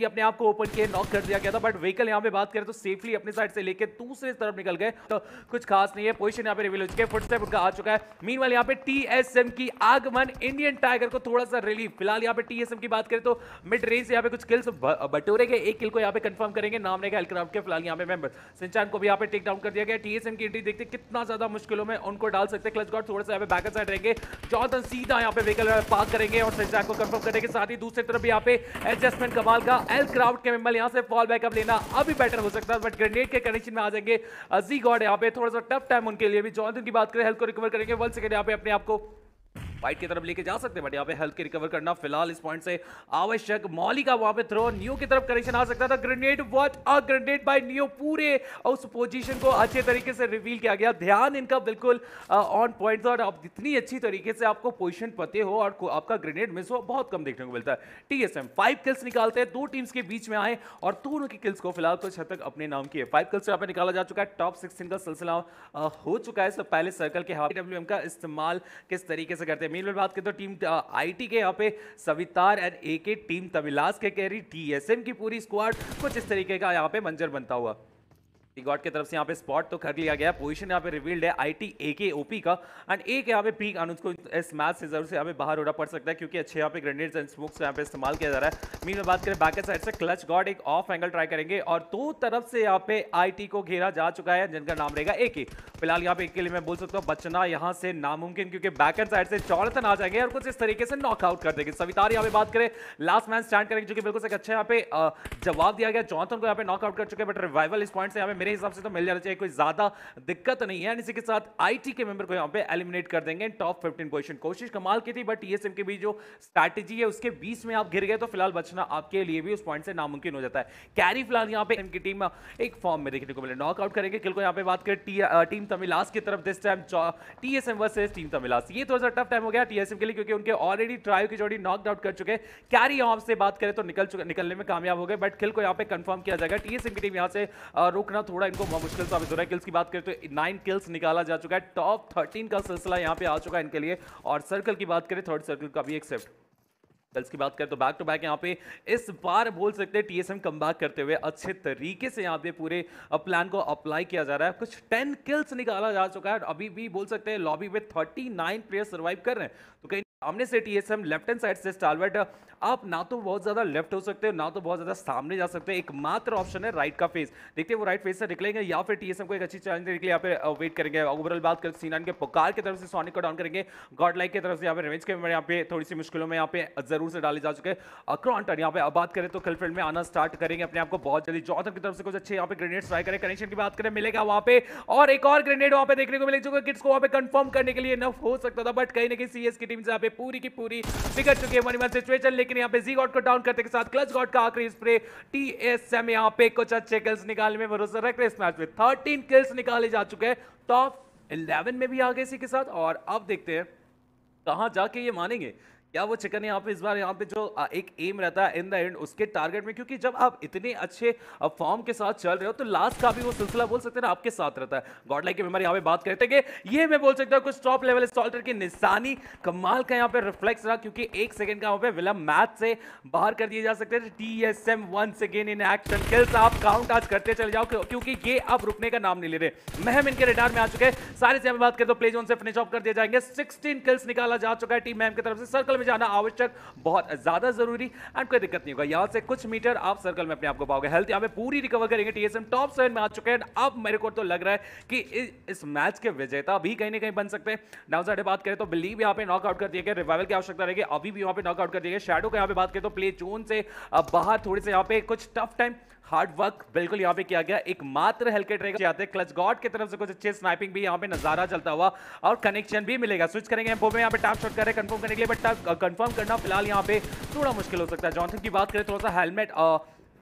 ही अपने आप को ओपन किए नॉक कर दिया गया था बट व्हीकल यहाँ पे बात करें तो सेफली अपने साइड से लेकर दूसरे तरफ निकल गए तो कुछ खास नहीं है पोजिशन यहाँ पे रिविल हो चुके फुट स्टेप उनका आ चुका है मीन वाले यहाँ पे टी की आगमन इंडियन टाइगर को थोड़ा सा रिलीफ फिलहाल यहाँ पे टी की बात करें तो मिड रेंज से यहाँ पे कुछ किल्स बटोरे गए एक किल को यहाँ पे कंफर्म करेंगे नाम रहेगा एलक्राफ्ट के फिलहाल यहाँ पे मेंबर सिंचान को भी यहाँ पे टेक डाउन कर दिया गया टीएसएम की एंट्री देखते कितना ज्यादा मुश्किलों में उनको डाल सकते क्लच गॉड थोड़ा सा यहाँ बैक साइड रहेंगे जॉर्डन सीधा यहाँ पे व्हीकल पार्क करेंगे और सिंचान को कंफर्म करेंगे साथ ही दूसरी तरफ यहाँ पे एडजस्टमेंट कमाल का एल क्राफ्ट के मेम्बल यहाँ से फॉल बैकअप लेना अभी बेटर हो सकता है बट ग्रेनेड के कंडीशन में आ जाएंगे अजी गॉड यहाँ पे थोड़ा सा टफ टाइम उनके लिए भी जॉनथन की बात करें हेल्थ को रिकवर करेंगे वन सेकेंड यहाँ पे अपने आपको वाइट की तरफ लेके जा सकते हैं बट यहाँ पे हेल्थ के रिकवर करना फिलहाल इस पॉइंट से आवश्यक मॉली का वहां पे थ्रो न्यू की तरफ करेक्शन आ सकता था grenade what a grenade by new पूरे उस पोजीशन को अच्छे तरीके से रिवील किया गया ध्यान इनका बिल्कुल ऑन uh, पॉइंट था और आप जितनी अच्छी तरीके से आपको पोजिशन पते हो और आपका ग्रेनेड मिस हो बहुत कम देखने को मिलता है T S M five kills निकालते हैं दो टीम्स के बीच में आए और दोनों की किल्स को फिलहाल कुछ हद तक अपने नाम किए फाइव किल्स तो यहाँ पे निकाला जा चुका है टॉप सिक्सटीन का सिलसिला uh, हो चुका है सब पहले सर्कल के हाफ डब्ल्यू का इस्तेमाल किस तरीके से करते हैं जमीन में बात करें तो टीम आईटी के यहाँ पे सवितार एंड ए के टीम तमिलास के कैरी टीएसएम की पूरी स्क्वाड कुछ इस तरीके का यहाँ पे मंजर बनता हुआ गॉड की तरफ से यहाँ पे स्पॉट तो कर लिया गया पोजीशन यहाँ पे रिवील्ड है आई टी ए के ओपी का एंड एक यहाँ पे पीक अनुज को इस मैच से जरूर से यहाँ पे बाहर होना पड़ सकता है क्योंकि अच्छे यहाँ पे ग्रेनेड्स एंड स्मोक्स यहाँ पे इस्तेमाल किया जा रहा है मीन में बात करें बैक साइड से क्लच गॉड एक ऑफ एंगल ट्राई करेंगे और दो तरफ से यहाँ पे आई को घेरा जा चुका है जिनका नाम रहेगा ए के फिलहाल यहाँ पे एक के लिए मैं बोल सकता हूँ बचना यहाँ से नामुमकिन क्योंकि बैक साइड से चौड़तन आ जाएंगे और कुछ इस तरीके से नॉकआउट कर देंगे सवितार यहाँ पे बात करें लास्ट मैन स्टैंड करेंगे जो कि बिल्कुल से अच्छा यहाँ पे जवाब दिया गया चौथन को यहाँ पे नॉकआउट कर चुके बट रिवाइवल इस पॉइंट से यहाँ पे मेरे मेरे हिसाब से तो मिल जाना चाहिए कोई ज़्यादा दिक्कत नहीं है इसी के साथ आईटी के मेंबर को यहाँ पे एलिमिनेट कर देंगे टॉप फिफ्टीन पोजिशन कोशिश कमाल की थी बट टीएसएम की भी जो स्ट्रैटेजी है उसके बीच में आप गिर गए तो फिलहाल बचना आपके लिए भी उस पॉइंट से नामुमकिन हो जाता है कैरी फिलहाल यहाँ पे इनकी टीम एक फॉर्म में देखने को मिले नॉकआउट करेंगे किल को यहाँ पे बात करें टीम तमिलास uh, की तरफ this time T S versus team Tamilas ये थोड़ा सा टफ टाइम हो गया टीएसएम के लिए क्योंकि उनके ऑलरेडी ट्रायो की जोड़ी नॉक आउट कर चुके कैरी यहाँ से बात करें तो निकल चुके निकलने में कामयाब हो गए बट किल को यहाँ पे कंफर्म किया जाएगा टीएसएम की टीम यहाँ से uh, रोकना थोड़ा इनको मुश्किल से अभी किल्स की बात करें तो नाइन किल्स निकाला जा चुका है टॉप थर्टीन का सिलसिला यहाँ पे आ चुका है इनके लिए और सर्कल की बात करें थर्ड सर्कल का भी एक सेफ्ट कल्स की बात करें तो बैक टू बैक यहाँ पे इस बार बोल सकते हैं टीएसएम कम करते हुए अच्छे तरीके से यहाँ पे पूरे प्लान को अप्लाई किया जा रहा है कुछ 10 किल्स निकाला जा चुका है अभी भी बोल सकते हैं लॉबी में 39 प्लेयर सर्वाइव कर रहे हैं तो कहीं सामने से T S M left hand side से स्टालवर्ट आप ना तो बहुत ज़्यादा लेफ्ट हो सकते हो ना तो बहुत ज़्यादा सामने जा सकते हो एकमात्र ऑप्शन है राइट का फेस देखते हैं वो राइट फेस से निकलेंगे या फिर टीएसएम को एक अच्छी चैलेंज देने के लिए यहाँ पे वेट uh, करेंगे ओवरऑल बात करें सीनान के पुकार की तरफ से सोनिक को डाउन करेंगे गॉड लाइक की तरफ से यहाँ पे रेवेंज के यहाँ पे थोड़ी सी मुश्किलों में यहाँ पे जरूर से डाले जा चुके अक्रॉन्टन यहाँ पे अब बात करें तो फील्ड में आना स्टार्ट करेंगे अपने आपको बहुत जल्दी जॉथम की तरफ से कुछ अच्छे यहाँ पे ग्रेनेड ट्राई करें कनेक्शन की बात करें मिलेगा वहाँ पे और एक और ग्रेनेड वहाँ पे देखने को मिलेगा जो किट्स को वहाँ पे कंफर्म करने के लिए नफ हो सकता था बट कहीं ना कहीं सीएस की टीम से यहाँ पे पूरी की पूरी बिगड़ चुकी है मनीमन सिचुएशन लेकिन यहाँ पे जी गॉड को डाउन करते के साथ क्लच गॉड का आखिरी स्प्रे टी एस एम यहाँ पे कुछ अच्छे किल्स निकालने में भरोसा रख रहे इस मैच में थर्टीन किल्स निकाले जा चुके हैं टॉप इलेवन में भी आ गए इसी के साथ और अब देखते हैं कहा जाके ये मानेंगे क्या वो चिकन यहाँ पे इस बार यहाँ पे जो एक एम रहता है इन द एंड उसके टारगेट में क्योंकि जब आप इतने अच्छे फॉर्म के साथ चल रहे हो तो लास्ट का भी वो सिलसिला बोल सकते हैं आपके साथ रहता है गॉड लाइक बीमारी यहाँ पे बात करते हैं ये मैं बोल सकता हूँ कुछ टॉप लेवल स्टॉल्टर की निशानी कमाल का यहाँ पे रिफ्लेक्स रहा क्योंकि एक सेकेंड का यहाँ पे विलम मैथ से बाहर कर दिए जा सकते हैं T S M one second in action kills आप काउंट आज करते चले जाओ क्योंकि ये आप रुकने का नाम नहीं ले रहे महम इनके रिटायर में आ चुके हैं सारे से हमें बात करें तो प्ले जोन से फिनिश ऑफ कर दिया जाएंगे सिक्सटीन किल्स निकाला जा चुका है टीम मैम की तरफ से सर्कल में जाना आवश्यक बहुत ज़्यादा ज़रूरी एंड कोई दिक्कत नहीं होगा यहाँ से कुछ मीटर आप सर्कल में अपने आप को पाओगे हेल्थ यहाँ पे पूरी रिकवर करेंगे टीएसएम टॉप सेवन में आ चुके हैं अब मेरे को तो लग रहा है कि इस मैच के विजेता भी कहीं ना कहीं बन सकते हैं नाउ साइड बात करें तो बिलीव यहाँ पे नॉकआउट कर दिए गया रिवाइवल की आवश्यकता रहेगी अभी भी यहाँ पे नॉकआउट कर दिए गया शेडो का यहाँ पे बात करें तो प्ले जोन से बाहर थोड़े से यहाँ पे कुछ टफ टाइम हार्ड वर्क बिल्कुल यहाँ पे किया गया एक मात्र हेलकेट रहेगा क्लच गॉड की तरफ से कुछ अच्छे स्नाइपिंग भी यहाँ पे नजारा चलता हुआ और कनेक्शन भी मिलेगा स्विच करेंगे यहाँ पे टैप शॉट करें कंफर्म करने के लिए बट टैप कंफर्म करना फिलहाल यहाँ पे थोड़ा मुश्किल हो सकता है जॉनसन की बात करें थोड़ा सा हेलमेट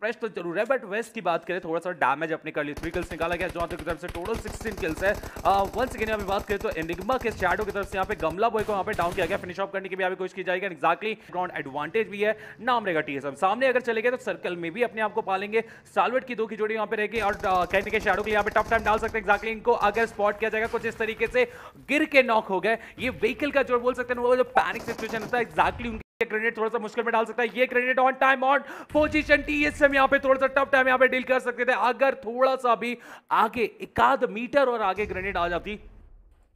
फ्रेश तो जरूर है बट वेस्ट की बात करें थोड़ा सा डैमेज अपने कर लिया थ्री किल्स निकाला गया जॉन की तरफ से टोटल सिक्सटीन किल्स है वन uh, सेकेंड यहाँ पे बात करें तो एनिग्मा के शैडो की तरफ से यहाँ पे गमला बॉय को यहाँ पे डाउन किया गया फिनिश ऑफ करने की भी कोशिश की जाएगी एक्जैक्टली ग्राउंड एडवांटेज भी है नाम रहेगा टी सामने अगर चले गए तो सर्कल में भी अपने आपको पालेंगे सालवेट की दो की जोड़ी यहाँ पे रहेगी और कहने uh, के शैडो के यहाँ पे टफ टाइम डाल सकते हैं एक्जैक्टली इनको अगर स्पॉट किया जाएगा कुछ इस तरीके से गिर के नॉक हो गए ये व्हीकल का जो बोल सकते हैं वो जो पैनिक सिचुएशन होता है एक्जैक्टली ग्रेनेड थोड़ा सा मुश्किल में डाल सकता है ये grenade on time on position TSM यहाँ पे थोड़ा सा टफ टाइम यहाँ पे डील कर सकते थे अगर थोड़ा सा भी आगे एकाद मीटर और आगे ग्रेनेड आ जाती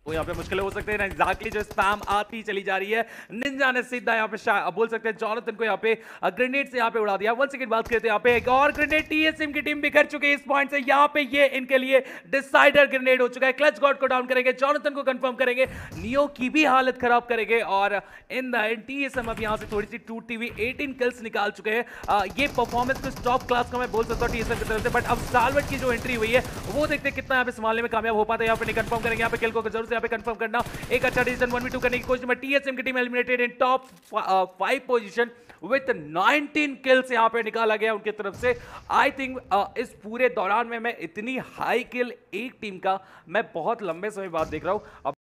वो यहाँ पे मुश्किल हो सकते हैं एग्जैक्टली जो स्पैम आती चली जा रही है निंजा ने सीधा यहाँ पे बोल सकते हैं जॉनथन को यहाँ पे ग्रेनेड से यहाँ पे उड़ा दिया वन सेकंड बात करते हैं यहाँ पे एक और ग्रेनेड टीएसएम की टीम बिखर चुकी है इस पॉइंट से यहाँ पे ये इनके लिए डिसाइडर ग्रेनेड हो चुका है क्लच गॉड को डाउन करेंगे जॉनथन को कन्फर्म करेंगे नियो की भी हालत खराब करेंगे और इन द एंड टीएसएम अब यहाँ से थोड़ी सी टूटती हुई एटीन किल्स निकाल चुके हैं ये परफॉर्मेंस कुछ टॉप क्लास का मैं बोल सकता हूँ टीएसएम की तरफ से बट अब सालवट की जो एंट्री हुई है वो देखते कितना यहाँ पे संभालने में कामयाब हो पाता है यहाँ पे कन्फर्म करेंगे यहाँ पे किल को जरूर से यहाँ पे कंफर्म करना एक अच्छा डिसीजन वन वी टू करने की कोशिश में टीएसएम की team eliminated in top five position with 19 kills यहाँ पे निकाला गया उनकी तरफ से आई थिंक uh, इस पूरे दौरान में मैं इतनी हाई किल एक टीम का मैं बहुत लंबे समय बाद देख रहा हूँ